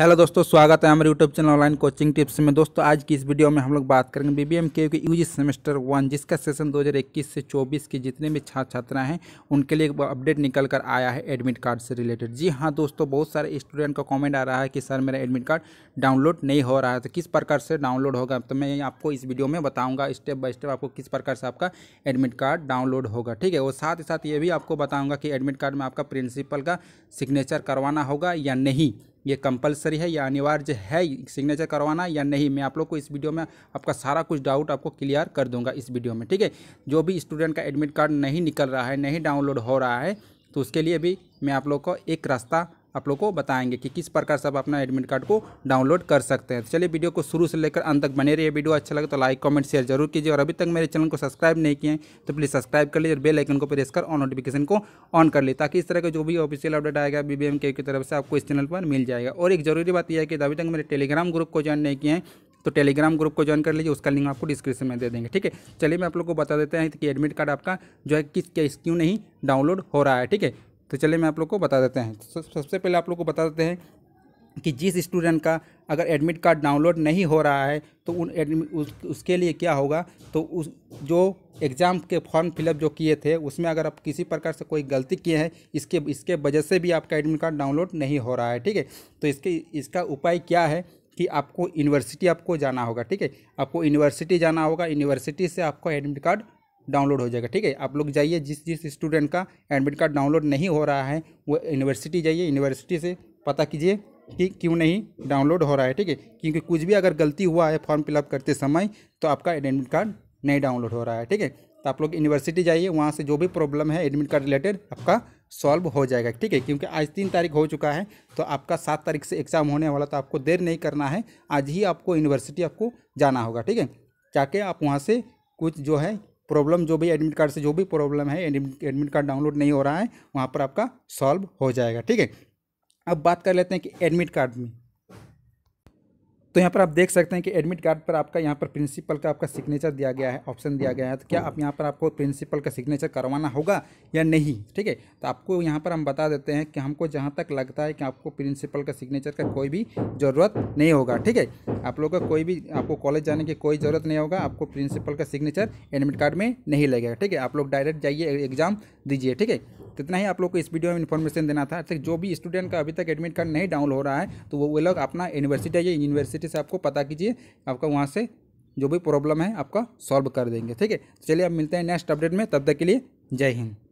hello दोस्तों स्वागत है हमारे YouTube channel online coaching tips में दोस्तों आज की इस वीडियो में हम लोग बात करेंगे बीबीएम के यूजी सेमेस्टर वन जिसका सेशन 2021 से 24 के जितने भी छात्र छात्राएं हैं उनके लिए एक अपडेट निकल कर आया है एडमिट कार्ड से रिलेटेड जी हाँ दोस्तों बहुत सारे स्टूडेंट का कॉमेंट आ रहा है कि सर मेरा एडमिट कार्ड डाउनलोड नहीं हो रहा है तो किस प्रकार से डाउनलोड होगा तो मैं आपको इस वीडियो में बताऊँगा स्टेप बाय स्टेप आपको किस प्रकार से आपका एडमिट कार्ड डाउनलोड होगा ठीक है और साथ ही साथ ये भी आपको बताऊँगा कि एडमिट कार्ड में आपका प्रिंसिपल का सिग्नेचर करवाना होगा या नहीं ये कंपलसरी है या अनिवार्य है सिग्नेचर करवाना या नहीं मैं आप लोग को इस वीडियो में आपका सारा कुछ डाउट आपको क्लियर कर दूंगा इस वीडियो में ठीक है जो भी स्टूडेंट का एडमिट कार्ड नहीं निकल रहा है नहीं डाउनलोड हो रहा है तो उसके लिए भी मैं आप लोग को एक रास्ता आप लोग को बताएंगे कि किस प्रकार से आप अपना एडमिट कार्ड को डाउनलोड कर सकते हैं तो चलिए वीडियो को शुरू से लेकर अंत तक बने रहिए वीडियो अच्छा लगे तो लाइक कमेंट शेयर जरूर कीजिए और अभी तक मेरे चैनल को सब्सक्राइब नहीं किए तो प्लीज़ सब्सक्राइब कर लीजिए और बेल आइकन को प्रेस कर ऑन नोटिफिकेशन को ऑन कर लीजिए ताकि इस तरह का जो भी ऑफिशियल अपडेट आएगा बी की तरफ से आपको इस चैनल पर मिल जाएगा और एक जरूरी बात यह है कि अभी तक मेरे टेलीग्राम ग्रुप को ज्वाइन नहीं किए तो टेलीग्राम ग्रुप को ज्वाइन कर लीजिए उसका लिंक आपको डिस्क्रिप्शन में दे देंगे ठीक है चलिए मैं आप लोग को बता देते हैं कि एडमिट कार्ड आपका जो है किस क्यों नहीं डाउनलोड हो रहा है ठीक है तो चलिए मैं आप लोग को बता देते हैं तो सबसे पहले आप लोग को बता देते हैं कि जिस स्टूडेंट का अगर एडमिट कार्ड डाउनलोड नहीं हो रहा है तो उन एडमिट उस, उसके लिए क्या होगा तो उस जो एग्ज़ाम के फॉर्म फिलअप जो किए थे उसमें अगर आप किसी प्रकार से कोई गलती किए हैं इसके इसके वजह से भी आपका एडमिट कार्ड डाउनलोड नहीं हो रहा है ठीक है तो इसके इसका उपाय क्या है कि आपको यूनिवर्सिटी आपको जाना होगा ठीक है आपको यूनिवर्सिटी जाना होगा यूनिवर्सिटी से आपको एडमिट कार्ड डाउनलोड हो जाएगा ठीक है आप लोग जाइए जिस जिस स्टूडेंट का एडमिट कार्ड डाउनलोड नहीं हो रहा है वो यूनिवर्सिटी जाइए यूनिवर्सिटी से पता कीजिए कि क्यों नहीं डाउनलोड हो रहा है ठीक है क्योंकि कुछ भी अगर गलती हुआ है फॉर्म फिलअप करते समय तो आपका एडमिट कार्ड नहीं डाउनलोड हो रहा है ठीक है तो आप लोग यूनिवर्सिटी जाइए वहाँ से जो भी प्रॉब्लम है एडमिट कार्ड रिलेटेड आपका सॉल्व हो जाएगा ठीक है क्योंकि आज तीन तारीख हो चुका है तो आपका सात तारीख से एग्ज़ाम होने वाला तो आपको देर नहीं करना है आज ही आपको यूनिवर्सिटी आपको जाना होगा ठीक है जाके आप वहाँ से कुछ जो है प्रॉब्लम जो भी एडमिट कार्ड से जो भी प्रॉब्लम है एडमिट कार्ड डाउनलोड नहीं हो रहा है वहाँ पर आपका सॉल्व हो जाएगा ठीक है अब बात कर लेते हैं कि एडमिट कार्ड में तो यहाँ पर आप देख सकते हैं कि एडमिट कार्ड पर आपका यहाँ पर प्रिंसिपल का आपका सिग्नेचर दिया गया है ऑप्शन दिया गया है तो क्या आप यहाँ पर आपको प्रिंसिपल का सिग्नेचर करवाना होगा या नहीं ठीक है तो आपको यहाँ पर हम बता देते हैं कि हमको जहाँ तक लगता है कि आपको प्रिंसिपल का सिग्नेचर का कोई भी ज़रूरत नहीं होगा ठीक है आप लोगों का कोई भी आपको कॉलेज जाने की कोई ज़रूरत नहीं होगा आपको प्रिंसिपल का सिग्नेचर एडमिट कार्ड में नहीं लगेगा ठीक है आप लोग डायरेक्ट जाइए एग्ज़ाम दीजिए ठीक है कितना ही आप लोग को इस वीडियो में इन्फॉर्मेशन देना था जो भी स्टूडेंट का अभी तक एडमिट कार्ड नहीं डाउनलोड हो रहा है तो वो लोग अपना यूनिवर्सिटी है यूनिवर्सिटी से आपको पता कीजिए आपका वहाँ से जो भी प्रॉब्लम है आपका सॉल्व कर देंगे ठीक है तो चलिए अब मिलते हैं नेक्स्ट अपडेट में तब तक के लिए जय हिंद